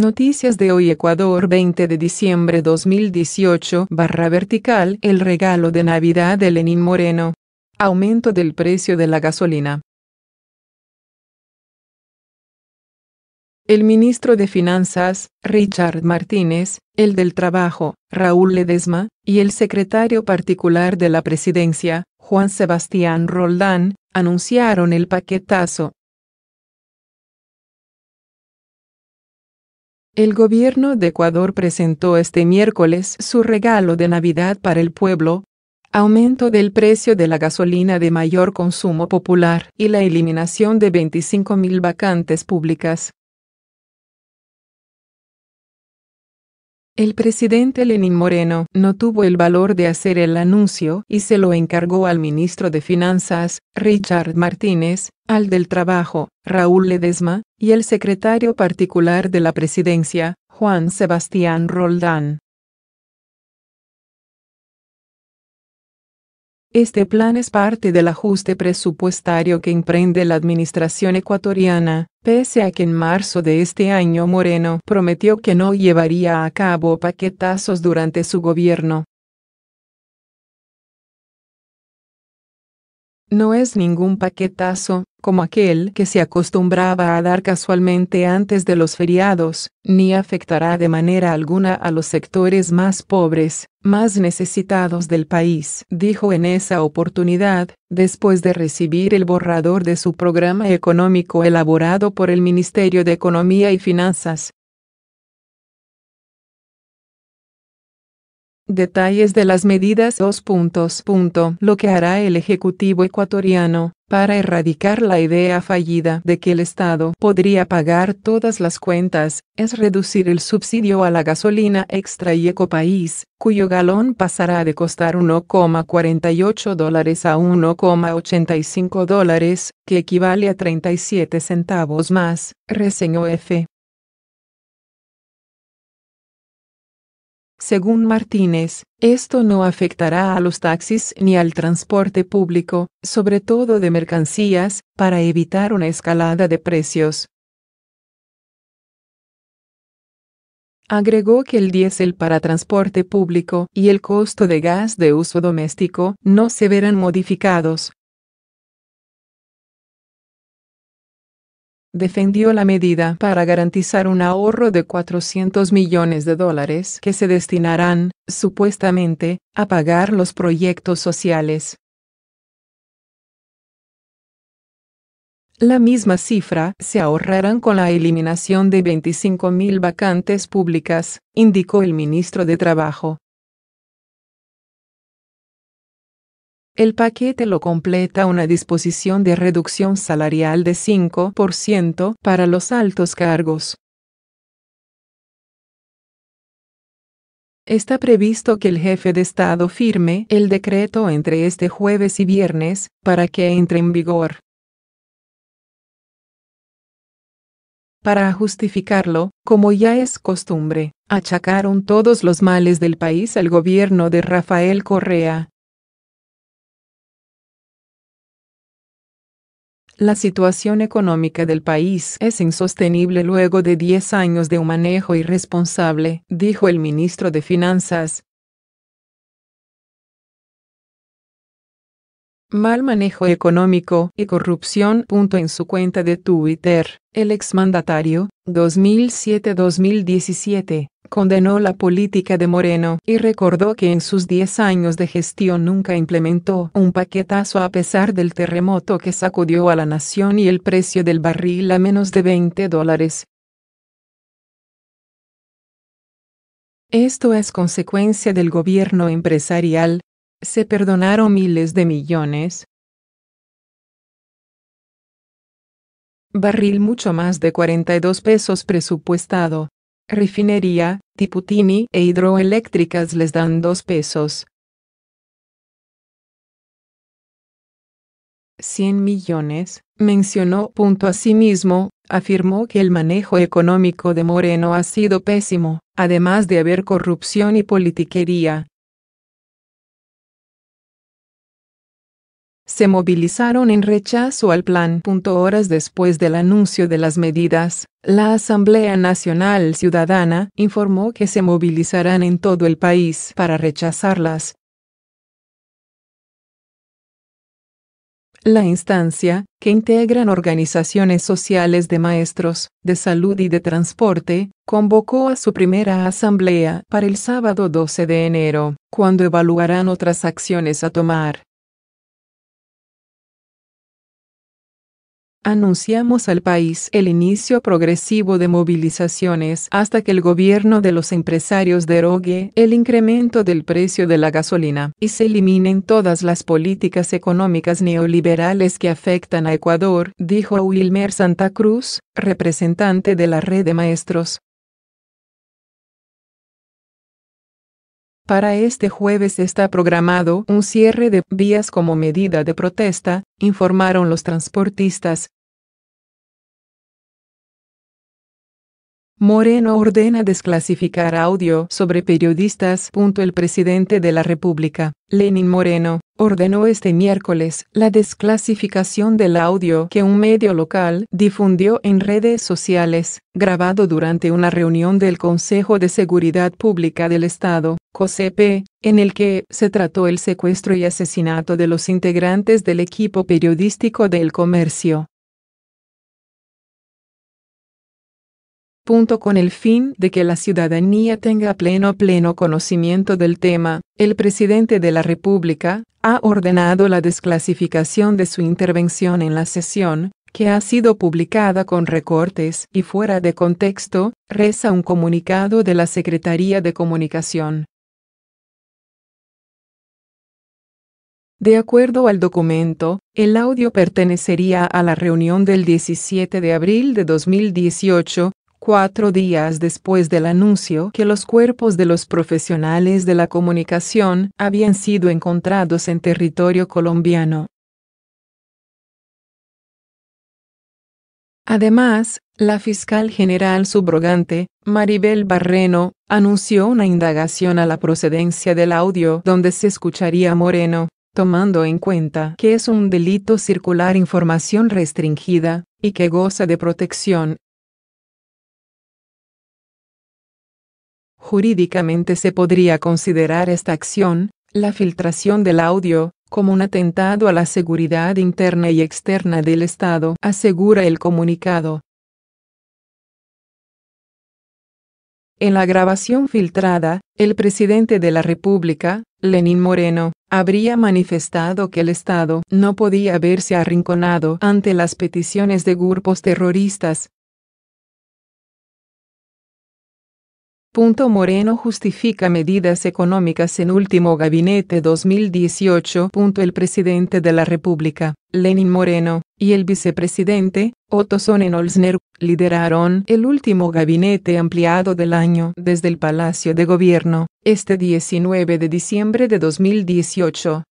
Noticias de hoy Ecuador 20 de diciembre 2018 barra vertical El regalo de Navidad de Lenín Moreno. Aumento del precio de la gasolina. El ministro de Finanzas, Richard Martínez, el del Trabajo, Raúl Ledesma, y el secretario particular de la Presidencia, Juan Sebastián Roldán, anunciaron el paquetazo El gobierno de Ecuador presentó este miércoles su regalo de Navidad para el pueblo, aumento del precio de la gasolina de mayor consumo popular y la eliminación de 25.000 vacantes públicas. El presidente Lenín Moreno no tuvo el valor de hacer el anuncio y se lo encargó al ministro de Finanzas, Richard Martínez, al del Trabajo, Raúl Ledesma, y el secretario particular de la presidencia, Juan Sebastián Roldán. Este plan es parte del ajuste presupuestario que emprende la administración ecuatoriana, pese a que en marzo de este año Moreno prometió que no llevaría a cabo paquetazos durante su gobierno. No es ningún paquetazo, como aquel que se acostumbraba a dar casualmente antes de los feriados, ni afectará de manera alguna a los sectores más pobres, más necesitados del país, dijo en esa oportunidad, después de recibir el borrador de su programa económico elaborado por el Ministerio de Economía y Finanzas, Detalles de las medidas 2. Lo que hará el Ejecutivo ecuatoriano para erradicar la idea fallida de que el Estado podría pagar todas las cuentas, es reducir el subsidio a la gasolina extra y ecopaís, cuyo galón pasará de costar 1,48 dólares a 1,85 dólares, que equivale a 37 centavos más, reseñó F. Según Martínez, esto no afectará a los taxis ni al transporte público, sobre todo de mercancías, para evitar una escalada de precios. Agregó que el diésel para transporte público y el costo de gas de uso doméstico no se verán modificados, defendió la medida para garantizar un ahorro de 400 millones de dólares que se destinarán, supuestamente, a pagar los proyectos sociales. La misma cifra se ahorrarán con la eliminación de 25.000 vacantes públicas, indicó el ministro de Trabajo. El paquete lo completa una disposición de reducción salarial de 5% para los altos cargos. Está previsto que el jefe de Estado firme el decreto entre este jueves y viernes, para que entre en vigor. Para justificarlo, como ya es costumbre, achacaron todos los males del país al gobierno de Rafael Correa, La situación económica del país es insostenible luego de 10 años de un manejo irresponsable, dijo el ministro de Finanzas, mal manejo económico y corrupción. En su cuenta de Twitter, el exmandatario, 2007-2017, condenó la política de Moreno y recordó que en sus 10 años de gestión nunca implementó un paquetazo a pesar del terremoto que sacudió a la nación y el precio del barril a menos de 20 dólares. Esto es consecuencia del gobierno empresarial, se perdonaron miles de millones. Barril mucho más de 42 pesos presupuestado. Refinería, Tiputini e hidroeléctricas les dan 2 pesos. 100 millones, mencionó. Punto mismo, afirmó que el manejo económico de Moreno ha sido pésimo, además de haber corrupción y politiquería. se movilizaron en rechazo al plan. Horas después del anuncio de las medidas, la Asamblea Nacional Ciudadana informó que se movilizarán en todo el país para rechazarlas. La instancia, que integran organizaciones sociales de maestros, de salud y de transporte, convocó a su primera asamblea para el sábado 12 de enero, cuando evaluarán otras acciones a tomar. anunciamos al país el inicio progresivo de movilizaciones hasta que el gobierno de los empresarios derogue el incremento del precio de la gasolina y se eliminen todas las políticas económicas neoliberales que afectan a Ecuador, dijo Wilmer Santa Cruz, representante de la red de maestros. Para este jueves está programado un cierre de vías como medida de protesta, informaron los transportistas, Moreno ordena desclasificar audio sobre periodistas. El presidente de la República, Lenin Moreno, ordenó este miércoles la desclasificación del audio que un medio local difundió en redes sociales, grabado durante una reunión del Consejo de Seguridad Pública del Estado, COSEPE, en el que se trató el secuestro y asesinato de los integrantes del equipo periodístico del comercio. Punto con el fin de que la ciudadanía tenga pleno pleno conocimiento del tema, el presidente de la República ha ordenado la desclasificación de su intervención en la sesión, que ha sido publicada con recortes y fuera de contexto, reza un comunicado de la Secretaría de Comunicación. De acuerdo al documento, el audio pertenecería a la reunión del 17 de abril de 2018, cuatro días después del anuncio que los cuerpos de los profesionales de la comunicación habían sido encontrados en territorio colombiano. Además, la fiscal general subrogante, Maribel Barreno, anunció una indagación a la procedencia del audio donde se escucharía Moreno, tomando en cuenta que es un delito circular información restringida, y que goza de protección Jurídicamente se podría considerar esta acción, la filtración del audio, como un atentado a la seguridad interna y externa del Estado, asegura el comunicado. En la grabación filtrada, el presidente de la República, Lenín Moreno, habría manifestado que el Estado no podía verse arrinconado ante las peticiones de grupos terroristas, Punto Moreno justifica medidas económicas en último gabinete 2018. el presidente de la República, Lenin Moreno, y el vicepresidente, Otto Sonnenholzner, lideraron el último gabinete ampliado del año desde el Palacio de Gobierno, este 19 de diciembre de 2018,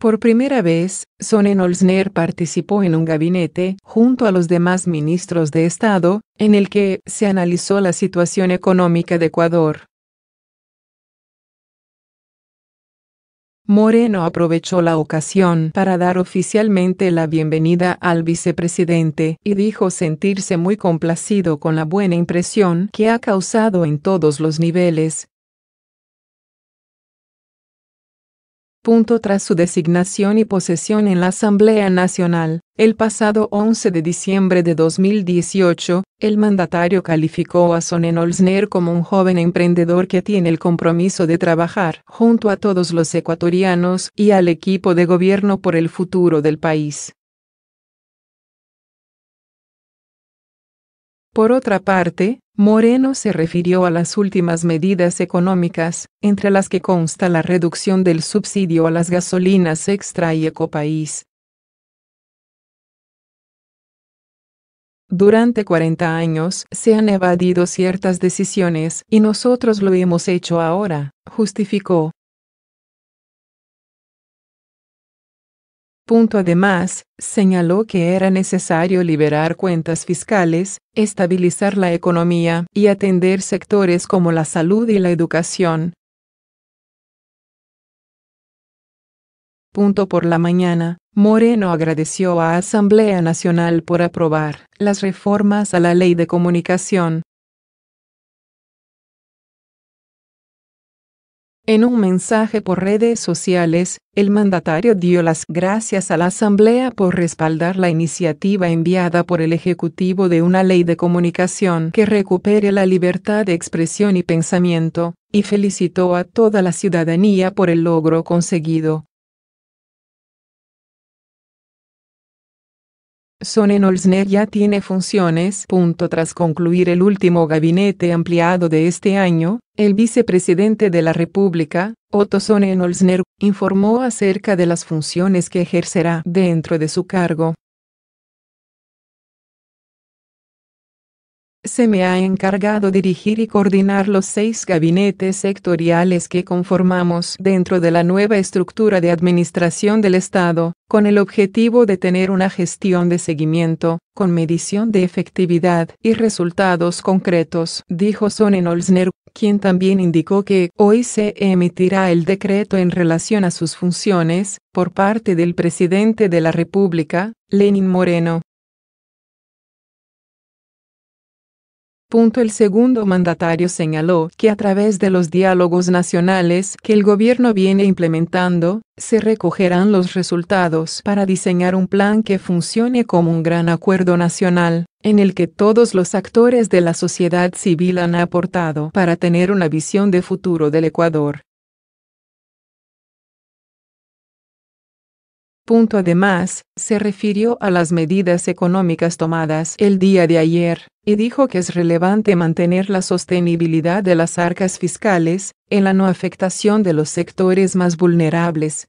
Por primera vez, Sonnenholzner participó en un gabinete, junto a los demás ministros de Estado, en el que se analizó la situación económica de Ecuador. Moreno aprovechó la ocasión para dar oficialmente la bienvenida al vicepresidente y dijo sentirse muy complacido con la buena impresión que ha causado en todos los niveles, Punto tras su designación y posesión en la Asamblea Nacional, el pasado 11 de diciembre de 2018, el mandatario calificó a Sonen Olsner como un joven emprendedor que tiene el compromiso de trabajar junto a todos los ecuatorianos y al equipo de gobierno por el futuro del país. Por otra parte, Moreno se refirió a las últimas medidas económicas, entre las que consta la reducción del subsidio a las gasolinas extra y ecopaís. Durante 40 años se han evadido ciertas decisiones y nosotros lo hemos hecho ahora, justificó. punto además, señaló que era necesario liberar cuentas fiscales, estabilizar la economía y atender sectores como la salud y la educación. Punto por la mañana, Moreno agradeció a Asamblea Nacional por aprobar las reformas a la ley de comunicación, En un mensaje por redes sociales, el mandatario dio las gracias a la Asamblea por respaldar la iniciativa enviada por el Ejecutivo de una ley de comunicación que recupere la libertad de expresión y pensamiento, y felicitó a toda la ciudadanía por el logro conseguido. Sonnenholzner ya tiene funciones. Tras concluir el último gabinete ampliado de este año, el vicepresidente de la República, Otto Sonnenholzner, informó acerca de las funciones que ejercerá dentro de su cargo. se me ha encargado dirigir y coordinar los seis gabinetes sectoriales que conformamos dentro de la nueva estructura de administración del Estado, con el objetivo de tener una gestión de seguimiento, con medición de efectividad y resultados concretos, dijo Sonnenholzner, quien también indicó que hoy se emitirá el decreto en relación a sus funciones, por parte del presidente de la República, Lenin Moreno. Punto. El segundo mandatario señaló que a través de los diálogos nacionales que el gobierno viene implementando, se recogerán los resultados para diseñar un plan que funcione como un gran acuerdo nacional, en el que todos los actores de la sociedad civil han aportado para tener una visión de futuro del Ecuador. punto además, se refirió a las medidas económicas tomadas el día de ayer, y dijo que es relevante mantener la sostenibilidad de las arcas fiscales, en la no afectación de los sectores más vulnerables.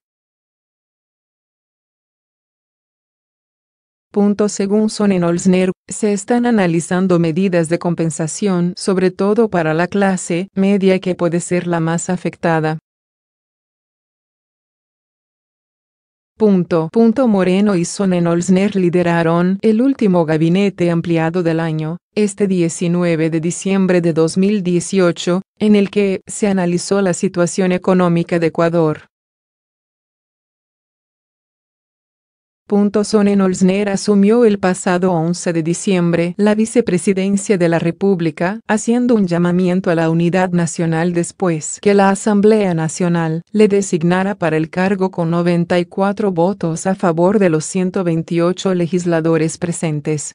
Punto según Sonnenholzner, se están analizando medidas de compensación sobre todo para la clase media que puede ser la más afectada. Punto. Moreno y Sonnenholzner lideraron el último gabinete ampliado del año, este 19 de diciembre de 2018, en el que se analizó la situación económica de Ecuador. Olsner asumió el pasado 11 de diciembre la vicepresidencia de la República, haciendo un llamamiento a la unidad nacional después que la Asamblea Nacional le designara para el cargo con 94 votos a favor de los 128 legisladores presentes.